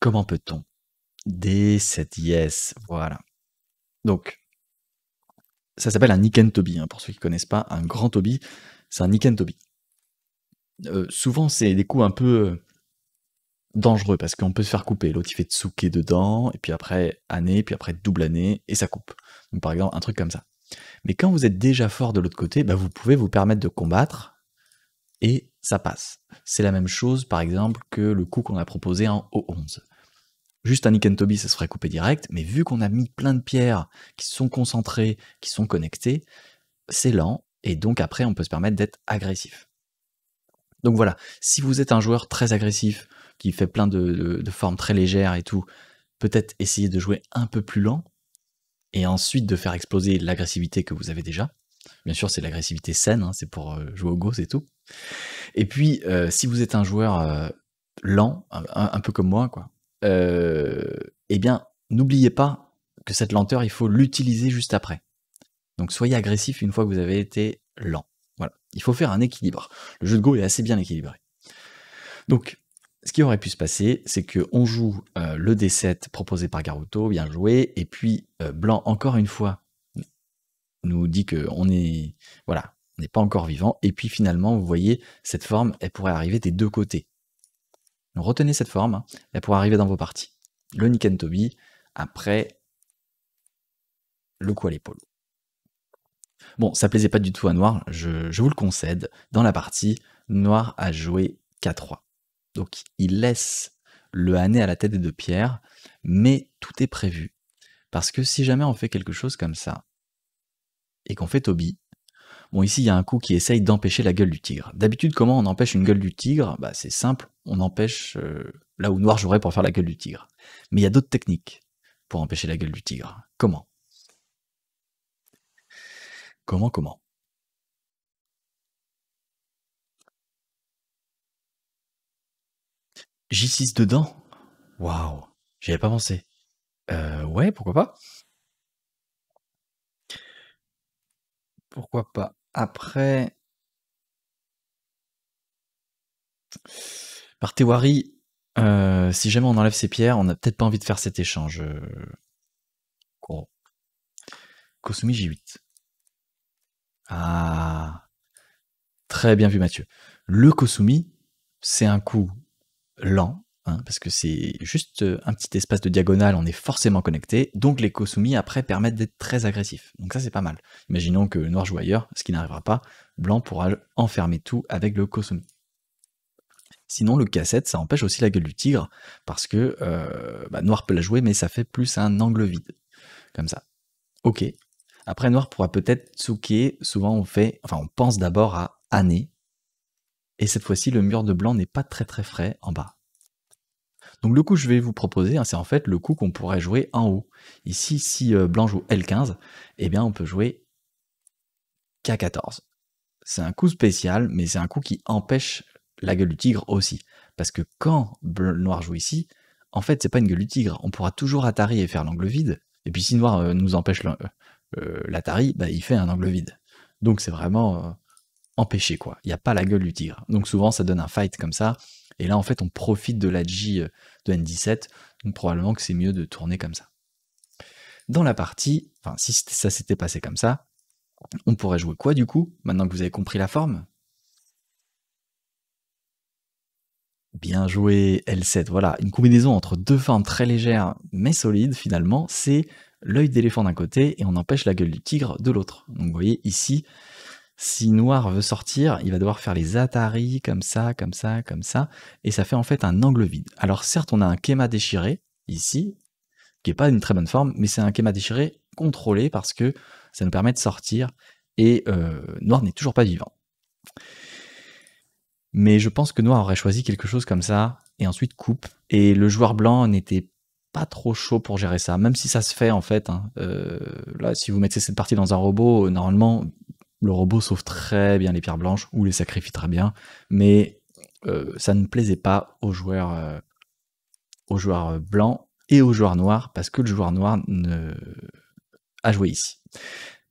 Comment peut-on D7, yes, voilà. Donc, ça s'appelle un Niken Toby, hein, pour ceux qui ne connaissent pas. Un grand Toby, c'est un Niken Toby. Euh, souvent, c'est des coups un peu euh, dangereux parce qu'on peut se faire couper. L'autre, il fait tsuke dedans, et puis après année, puis après double année, et ça coupe. Donc, par exemple, un truc comme ça. Mais quand vous êtes déjà fort de l'autre côté, bah, vous pouvez vous permettre de combattre, et ça passe. C'est la même chose, par exemple, que le coup qu'on a proposé en O11. Juste un Toby ça se ferait couper direct, mais vu qu'on a mis plein de pierres qui sont concentrées, qui sont connectées, c'est lent, et donc après, on peut se permettre d'être agressif. Donc voilà, si vous êtes un joueur très agressif, qui fait plein de, formes très légères et tout, peut-être essayer de jouer un peu plus lent et ensuite de faire exploser l'agressivité que vous avez déjà. Bien sûr, c'est l'agressivité saine, hein, c'est pour euh, jouer au go, c'est tout. Et puis, euh, si vous êtes un joueur euh, lent, un, peu comme moi, quoi, eh bien, n'oubliez pas que cette lenteur, il faut l'utiliser juste après. Donc, soyez agressif une fois que vous avez été lent. Voilà, il faut faire un équilibre. Le jeu de go est assez bien équilibré. Donc, ce qui aurait pu se passer, c'est qu'on joue euh, le D7 proposé par Garuto, bien joué, et puis euh, Blanc, encore une fois, nous dit qu'on est, voilà, n'est pas encore vivant, et puis finalement, vous voyez, cette forme, elle pourrait arriver des deux côtés. retenez cette forme, elle pourrait arriver dans vos parties. Le Toby après le coup à l'épaule. Bon, ça plaisait pas du tout à Noir, je, je vous le concède. Dans la partie, Noir a joué K3. Donc il laisse le hanné à la tête des deux pierres, mais tout est prévu. Parce que si jamais on fait quelque chose comme ça, et qu'on fait Toby, bon ici il y a un coup qui essaye d'empêcher la gueule du tigre. D'habitude comment on empêche une gueule du tigre bah, C'est simple, on empêche euh, là où noir jouerait pour faire la gueule du tigre. Mais il y a d'autres techniques pour empêcher la gueule du tigre. Comment Comment, comment J6 dedans Waouh, j'y avais pas pensé. Euh, ouais, pourquoi pas Pourquoi pas Après. Par Tewari, euh, si jamais on enlève ces pierres, on n'a peut-être pas envie de faire cet échange. Euh, Kosumi J8. Ah. Très bien vu, Mathieu. Le Kosumi, c'est un coup lent, hein, parce que c'est juste euh, un petit espace de diagonale, on est forcément connecté, donc les Kosumi après permettent d'être très agressifs. Donc ça c'est pas mal. Imaginons que Noir joue ailleurs, ce qui n'arrivera pas, Blanc pourra enfermer tout avec le Kosumi. Sinon, le cassette, ça empêche aussi la gueule du tigre, parce que euh, bah, Noir peut la jouer, mais ça fait plus un angle vide. Comme ça. Ok. Après, Noir pourra peut-être souquer Souvent, on fait, enfin, on pense d'abord à Année, et cette fois-ci, le mur de blanc n'est pas très très frais en bas. Donc le coup que je vais vous proposer, hein, c'est en fait le coup qu'on pourrait jouer en haut. Ici, si euh, blanc joue L15, eh bien on peut jouer K14. C'est un coup spécial, mais c'est un coup qui empêche la gueule du tigre aussi. Parce que quand noir joue ici, en fait, c'est pas une gueule du tigre. On pourra toujours atari et faire l'angle vide. Et puis si noir euh, nous empêche euh, l'atari, bah, il fait un angle vide. Donc c'est vraiment empêcher quoi. Il n'y a pas la gueule du tigre. Donc souvent, ça donne un fight comme ça. Et là, en fait, on profite de la G euh, de N17. Donc probablement que c'est mieux de tourner comme ça. Dans la partie, enfin, si ça s'était passé comme ça, on pourrait jouer quoi du coup, maintenant que vous avez compris la forme Bien joué L7, voilà, une combinaison entre deux formes très légères mais solides finalement, c'est l'œil d'éléphant d'un côté et on empêche la gueule du tigre de l'autre. Donc vous voyez ici, si Noir veut sortir, il va devoir faire les Atari comme ça, comme ça, comme ça, et ça fait en fait un angle vide. Alors certes, on a un kéma déchiré ici, qui n'est pas une très bonne forme, mais c'est un kéma déchiré contrôlé parce que ça nous permet de sortir, et euh, Noir n'est toujours pas vivant. Mais je pense que Noir aurait choisi quelque chose comme ça, et ensuite coupe, et le joueur blanc n'était pas trop chaud pour gérer ça, même si ça se fait en fait. Hein. Euh, là, si vous mettez cette partie dans un robot, normalement, le robot sauve très bien les pierres blanches ou les sacrifie très bien, mais euh, ça ne plaisait pas aux joueurs, euh, aux joueurs euh, blancs et aux joueurs noirs parce que le joueur noir ne... a joué ici.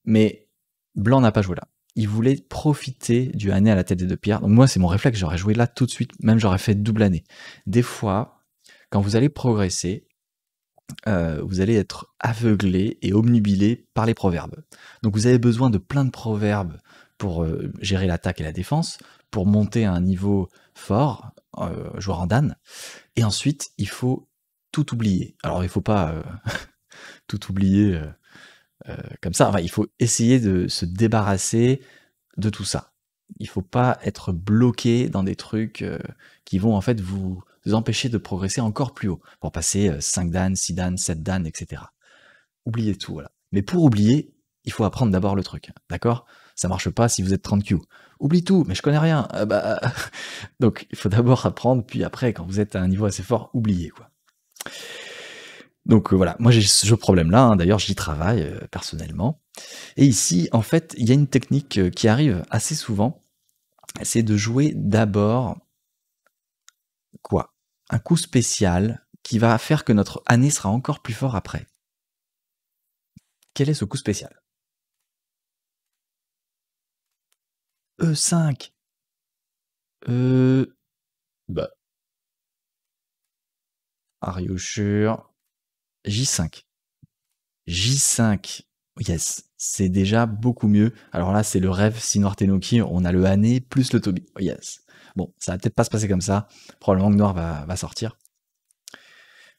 Mais blanc n'a pas joué là. Il voulait profiter du année à la tête des deux pierres. Donc moi, c'est mon réflexe, j'aurais joué là tout de suite, même j'aurais fait double année. Des fois, quand vous allez progresser, euh, vous allez être aveuglé et omnubilé par les proverbes. Donc vous avez besoin de plein de proverbes pour euh, gérer l'attaque et la défense, pour monter à un niveau fort, euh, joueur en dan, et ensuite il faut tout oublier. Alors il ne faut pas tout oublier comme ça, enfin, il faut essayer de se débarrasser de tout ça. Il ne faut pas être bloqué dans des trucs qui vont en fait vous vous empêcher de progresser encore plus haut, pour passer 5 euh, dan, 6 dan, 7 dan, etc. Oubliez tout, voilà. Mais pour oublier, il faut apprendre d'abord le truc, d'accord Ça marche pas si vous êtes 30Q. Oublie tout, mais je connais rien. Ah bah... Donc, il faut d'abord apprendre, puis après, quand vous êtes à un niveau assez fort, oubliez, quoi. Donc euh, voilà, moi j'ai ce problème-là, hein. d'ailleurs j'y travaille euh, personnellement. Et ici, en fait, il y a une technique qui arrive assez souvent, c'est de jouer d'abord quoi un coup spécial qui va faire que notre année sera encore plus fort après. Quel est ce coup spécial E5. E... Euh, bah. Are you J5. J5. Yes, c'est déjà beaucoup mieux. Alors là, c'est le rêve Sinor Tenoki, on a le Hané plus le Toby. Yes. Bon, ça va peut-être pas se passer comme ça. Probablement que Noir va, sortir.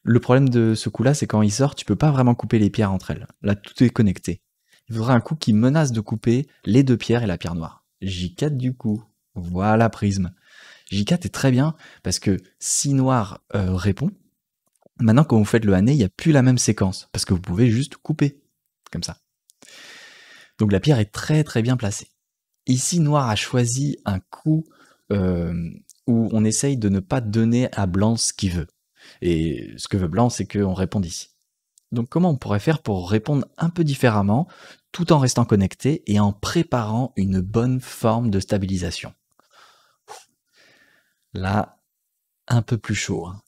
Le problème de ce coup-là, c'est quand il sort, tu peux pas vraiment couper les pierres entre elles. Là, tout est connecté. Il faudra un coup qui menace de couper les deux pierres et la pierre noire. J4 du coup. Voilà Prisme. J4 est très bien parce que si noir euh, répond, maintenant quand vous faites le hané, il n'y a plus la même séquence parce que vous pouvez juste couper comme ça. Donc la pierre est très très bien placée. Ici, Noir a choisi un coup euh, où on essaye de ne pas donner à Blanc ce qu'il veut. Et ce que veut Blanc, c'est qu'on réponde ici. Donc comment on pourrait faire pour répondre un peu différemment, tout en restant connecté et en préparant une bonne forme de stabilisation Là, un peu plus chaud. Hein.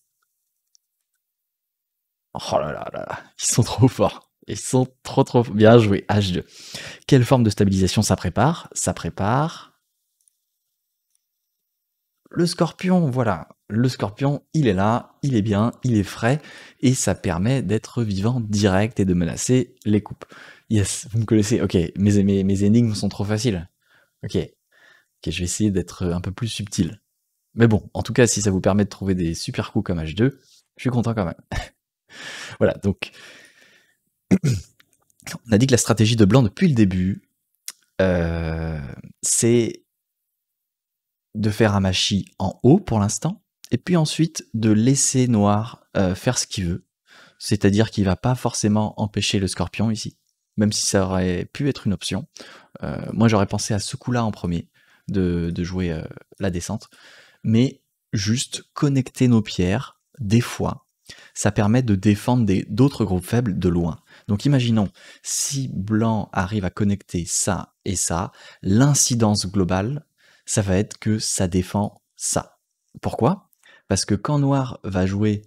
Oh là là là, ils sont trop forts. Ils sont trop trop bien joués. H2. Quelle forme de stabilisation ça prépare Ça prépare. Le scorpion, voilà. Le scorpion, il est là, il est bien, il est frais, et ça permet d'être vivant direct et de menacer les coupes. Yes, vous me connaissez, ok, mes, mes, mes énigmes sont trop faciles. Ok, ok, je vais essayer d'être un peu plus subtil. Mais bon, en tout cas, si ça vous permet de trouver des super coups comme H2, je suis content quand même. voilà, donc on a dit que la stratégie de Blanc depuis le début, euh, c'est de faire un machi en haut pour l'instant, et puis ensuite de laisser Noir euh, faire ce qu'il veut. C'est-à-dire qu'il va pas forcément empêcher le scorpion ici, même si ça aurait pu être une option. Euh, moi j'aurais pensé à ce coup-là en premier, de jouer la descente. Mais juste connecter nos pierres, des fois, ça permet de défendre d'autres groupes faibles de loin. Donc imaginons, si blanc arrive à connecter ça et ça, l'incidence globale, ça va être que ça défend ça. Pourquoi Parce que quand noir va jouer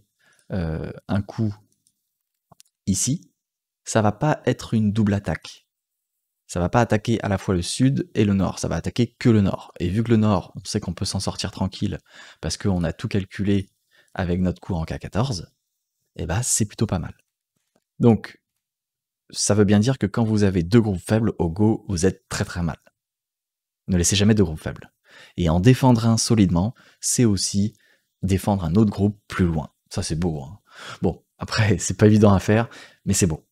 euh, un coup ici, ça va pas être une double attaque. Ça va pas attaquer à la fois le sud et le nord, ça va attaquer que le nord. Et vu que le nord, on sait qu'on peut s'en sortir tranquille parce qu'on a tout calculé avec notre coup en K14, et eh ben c'est plutôt pas mal. Donc ça veut bien dire que quand vous avez deux groupes faibles au Go, vous êtes très très mal. Ne laissez jamais deux groupes faibles. Et en défendre un solidement, c'est aussi défendre un autre groupe plus loin. Ça c'est beau. Hein. Bon, après, c'est pas évident à faire, mais c'est beau.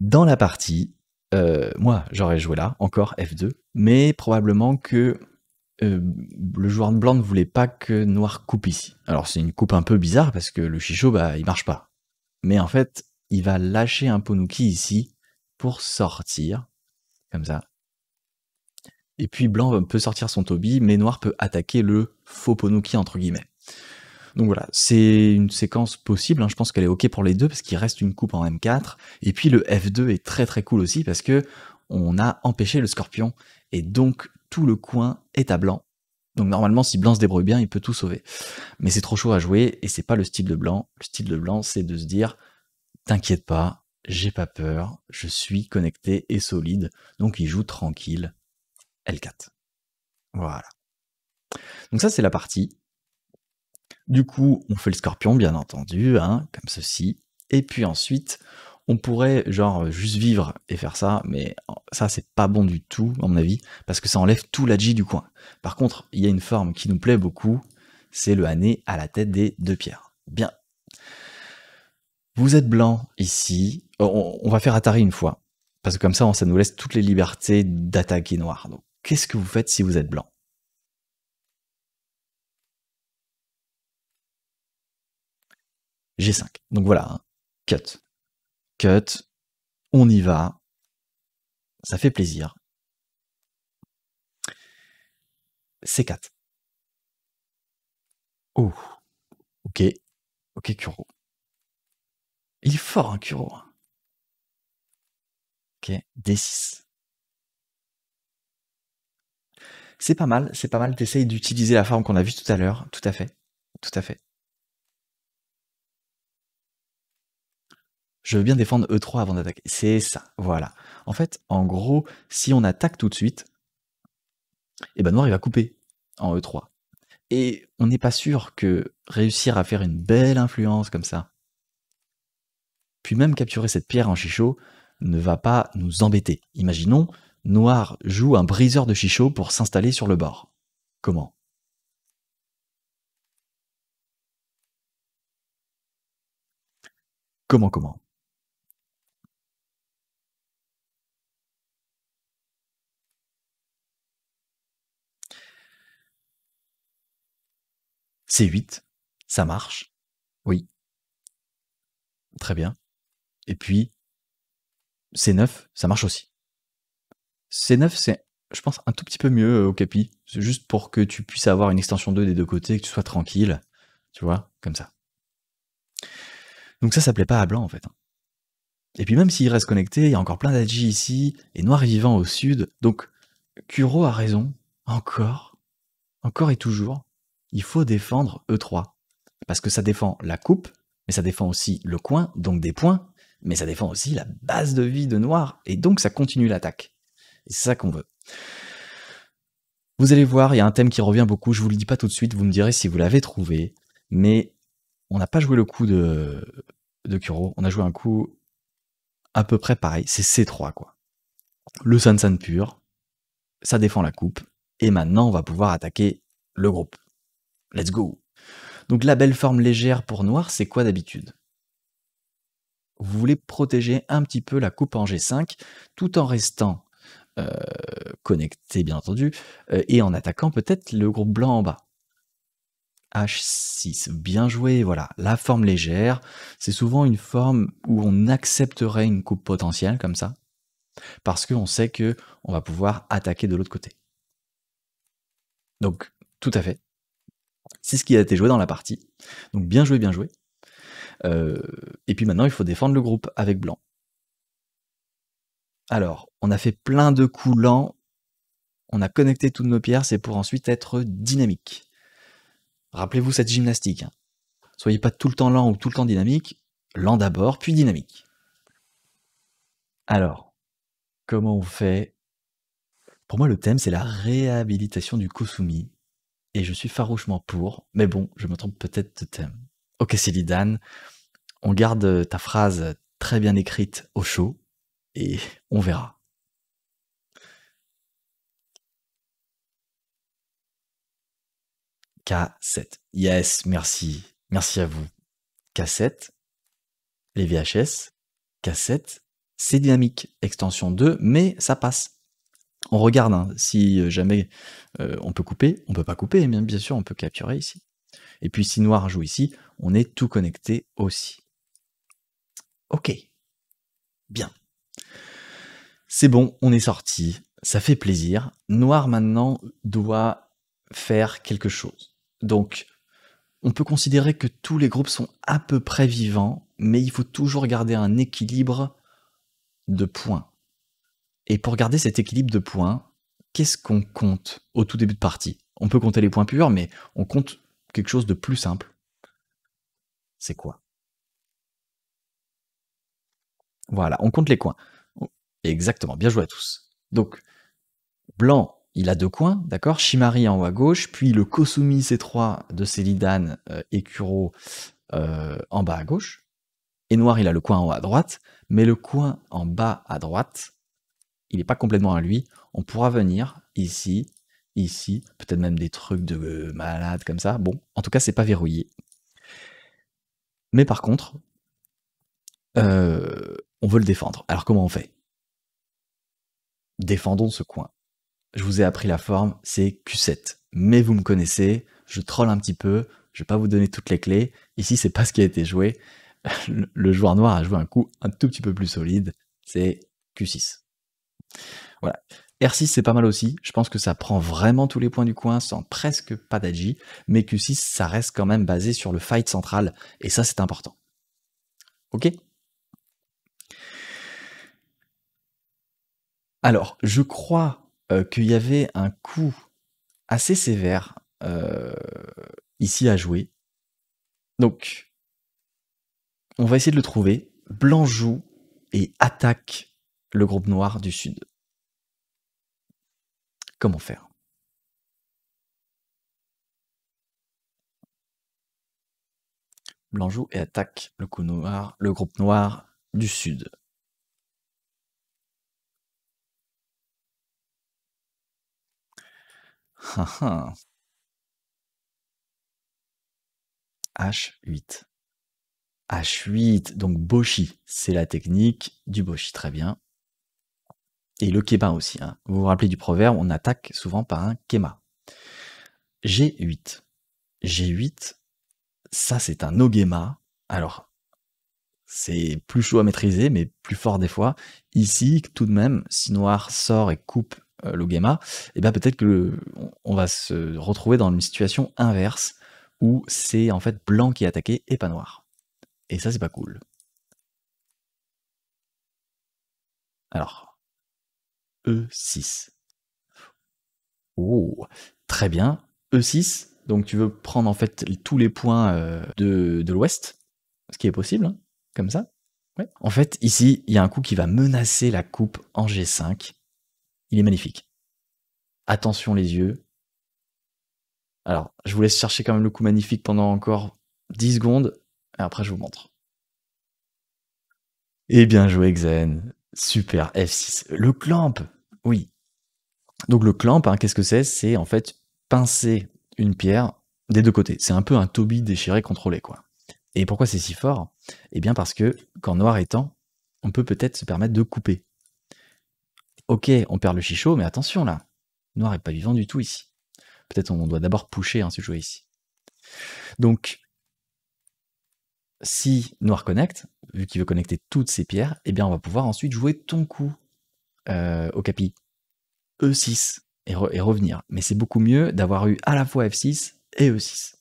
Dans la partie, euh, moi j'aurais joué là, encore F2, mais probablement que euh, le joueur de blanc ne voulait pas que noir coupe ici. Alors c'est une coupe un peu bizarre parce que le chichot, bah, il marche pas. Mais en fait, il va lâcher un Ponuki ici pour sortir, comme ça. Et puis blanc peut sortir son Toby, mais noir peut attaquer le faux Ponuki, entre guillemets. Donc voilà, c'est une séquence possible, hein. je pense qu'elle est ok pour les deux, parce qu'il reste une coupe en M4, et puis le F2 est très très cool aussi, parce que on a empêché le scorpion, et donc tout le coin est à blanc. Donc normalement, si blanc se débrouille bien, il peut tout sauver. Mais c'est trop chaud à jouer, et c'est pas le style de blanc. Le style de blanc, c'est de se dire, T'inquiète pas, j'ai pas peur, je suis connecté et solide, donc il joue tranquille. L4. Voilà. Donc ça, c'est la partie. Du coup, on fait le scorpion, bien entendu, hein, comme ceci. Et puis ensuite, on pourrait genre juste vivre et faire ça, mais ça c'est pas bon du tout, à mon avis, parce que ça enlève tout l'adj du coin. Par contre, il y a une forme qui nous plaît beaucoup, c'est le hanné à la tête des deux pierres. Bien vous êtes blanc ici. On, va faire Atari une fois. Parce que comme ça, ça nous laisse toutes les libertés d'attaquer noir. Donc, qu'est-ce que vous faites si vous êtes blanc G5. Donc voilà, hein. cut. Cut. On y va. Ça fait plaisir. C4. Oh. Ok. Ok, Kuro. Il est fort, un hein, Kuro. Ok, D6. C'est pas mal, c'est pas mal. T'essayes d'utiliser la forme qu'on a vue tout à l'heure. Tout à fait, tout à fait. Je veux bien défendre E3 avant d'attaquer. C'est ça, voilà. En fait, en gros, si on attaque tout de suite, eh ben Noir, il va couper en E3. Et on n'est pas sûr que réussir à faire une belle influence comme ça, puis même capturer cette pierre en chichot ne va pas nous embêter. Imaginons, Noir joue un briseur de chichot pour s'installer sur le bord. Comment Comment, comment C8, ça marche Oui. Très bien. Et puis, C9, ça marche aussi. C9, c'est, je pense, un tout petit peu mieux euh, au capi. C'est juste pour que tu puisses avoir une extension 2 des deux côtés, que tu sois tranquille. Tu vois, comme ça. Donc ça, ça plaît pas à Blanc, en fait. Hein. Et puis même s'il reste connecté, il y a encore plein d'Adji ici, et Noir vivant au sud. Donc, Kuro a raison. Encore. Encore et toujours. Il faut défendre E3. Parce que ça défend la coupe, mais ça défend aussi le coin, donc des points, mais ça défend aussi la base de vie de Noir, et donc ça continue l'attaque. Et c'est ça qu'on veut. Vous allez voir, il y a un thème qui revient beaucoup, je vous le dis pas tout de suite, vous me direz si vous l'avez trouvé, mais on n'a pas joué le coup de, de Kuro, on a joué un coup à peu près pareil, c'est C3 quoi. Le Sansan pur, ça défend la coupe, et maintenant on va pouvoir attaquer le groupe. Let's go Donc la belle forme légère pour noir, c'est quoi d'habitude vous voulez protéger un petit peu la coupe en G5 tout en restant euh, connecté, bien entendu, euh, et en attaquant peut-être le groupe blanc en bas. H6, bien joué, voilà, la forme légère, c'est souvent une forme où on accepterait une coupe potentielle comme ça, parce qu'on sait que on va pouvoir attaquer de l'autre côté. Donc, tout à fait, c'est ce qui a été joué dans la partie. Donc, bien joué, bien joué. Euh, et puis maintenant, il faut défendre le groupe avec blanc. Alors, on a fait plein de coups lents, on a connecté toutes nos pierres, c'est pour ensuite être dynamique. Rappelez-vous cette gymnastique. Hein. Soyez pas tout le temps lent ou tout le temps dynamique, lent d'abord, puis dynamique. Alors, comment on fait Pour moi, le thème, c'est la réhabilitation du Kosumi, et je suis farouchement pour, mais bon, je me trompe peut-être de thème. Ok, Célidane, on garde euh, ta phrase très bien écrite au chaud et on verra. K7. Yes, merci. Merci à vous. K7, les VHS, K7, c'est dynamique, extension 2, mais ça passe. On regarde, hein. si euh, jamais euh, on peut couper, on peut pas couper, bien, bien sûr, on peut capturer ici. Et puis si Noir joue ici, on est tout connecté aussi. Ok. Bien. C'est bon, on est sorti. Ça fait plaisir. Noir maintenant doit faire quelque chose. Donc, on peut considérer que tous les groupes sont à peu près vivants, mais il faut toujours garder un équilibre de points. Et pour garder cet équilibre de points, qu'est-ce qu'on compte au tout début de partie On peut compter les points purs, mais on compte quelque chose de plus simple, c'est quoi Voilà, on compte les coins. Exactement, bien joué à tous. Donc, blanc, il a deux coins, d'accord Shimari en haut à gauche, puis le Kosumi C3 de Célidane euh, et Kuro euh, en bas à gauche. Et noir, il a le coin en haut à droite, mais le coin en bas à droite, il n'est pas complètement à lui. On pourra venir ici ici, peut-être même des trucs de malade comme ça. Bon, en tout cas, c'est pas verrouillé. Mais par contre, euh, on veut le défendre. Alors comment on fait Défendons ce coin. Je vous ai appris la forme, c'est Q7. Mais vous me connaissez, je troll un petit peu, je vais pas vous donner toutes les clés. Ici, c'est pas ce qui a été joué. Le joueur noir a joué un coup un tout petit peu plus solide, c'est Q6. Voilà. R6, c'est pas mal aussi. Je pense que ça prend vraiment tous les points du coin sans presque pas d'adji. Mais Q6, ça reste quand même basé sur le fight central. Et ça, c'est important. Ok Alors, je crois euh, qu'il y avait un coup assez sévère euh, ici à jouer. Donc, on va essayer de le trouver. Blanc joue et attaque le groupe noir du sud. Comment faire Blanc et attaque le, coup noir, le groupe noir du sud. H8. H8, donc Boshi, c'est la technique du Boshi, très bien et le kéma aussi. Hein. Vous vous rappelez du proverbe, on attaque souvent par un kéma. G8. G8, ça c'est un ogema. Alors, c'est plus chaud à maîtriser, mais plus fort des fois. Ici, tout de même, si Noir sort et coupe le euh, l'ogema, eh bien peut-être que va se retrouver dans une situation inverse où c'est en fait blanc qui est attaqué et pas noir. Et ça, c'est pas cool. Alors, E6. Oh, très bien. E6, donc tu veux prendre en fait tous les points euh, de, de l'ouest, ce qui est possible, hein, comme ça. En fait, ici, il y a un coup qui va menacer la coupe en G5. Il est magnifique. Attention les yeux. Alors, je vous laisse chercher quand même le coup magnifique pendant encore 10 secondes, et après je vous montre. Et eh bien joué, Xen. Super, F6. Le clamp, oui. Donc le clamp, hein, qu'est-ce que c'est C'est en fait pincer une pierre des deux côtés. C'est un peu un Toby déchiré contrôlé, quoi. Et pourquoi c'est si fort Eh bien parce que, quand noir étant, on peut peut-être se permettre de couper. Ok, on perd le chichot, mais attention là, noir est pas vivant du tout ici. Peut-être on doit d'abord pousser hein, ce jouet ici. Donc, si Noir connecte, vu qu'il veut connecter toutes ses pierres, eh bien on va pouvoir ensuite jouer ton coup euh, au capi. E6 et, revenir. Mais c'est beaucoup mieux d'avoir eu à la fois F6 et E6.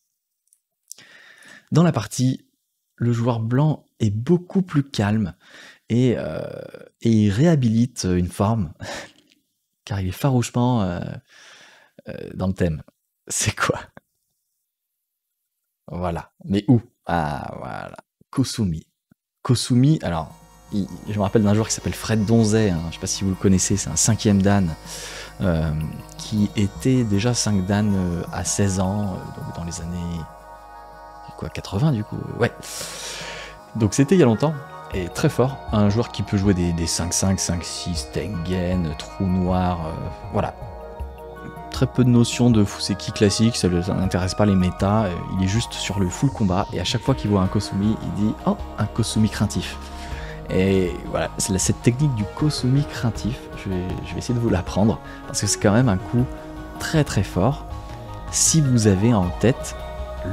Dans la partie, le joueur blanc est beaucoup plus calme et, euh, il réhabilite une forme, car il est farouchement euh, dans le thème. C'est quoi Voilà. Mais où ah, voilà. Kosumi. Kosumi, alors, je me rappelle d'un joueur qui s'appelle Fred Donzet, hein. je ne sais pas si vous le connaissez, c'est un cinquième Dan, euh, qui était déjà 5 Dan euh, à 16 ans, euh, donc dans les années quoi, 80 du coup, ouais. Donc c'était il y a longtemps, et très fort, un joueur qui peut jouer des 5-5, 5-6, Tengen, Trou Noir, voilà, très peu de notions de Fuseki classique, ça n'intéresse pas les méta, euh, il est juste sur le full combat, et à chaque fois qu'il voit un Kosumi, il dit Oh, un Kosumi craintif. Et voilà, c'est cette technique du Kosumi craintif, je vais essayer de vous l'apprendre, parce que c'est quand même un coup très très fort si vous avez en tête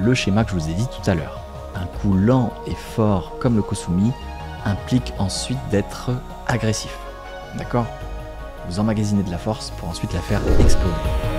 le schéma que je vous ai dit tout à l'heure. Un coup lent et fort comme le Kosumi implique ensuite d'être agressif. D'accord vous emmagasinez de la force pour ensuite la faire exploser.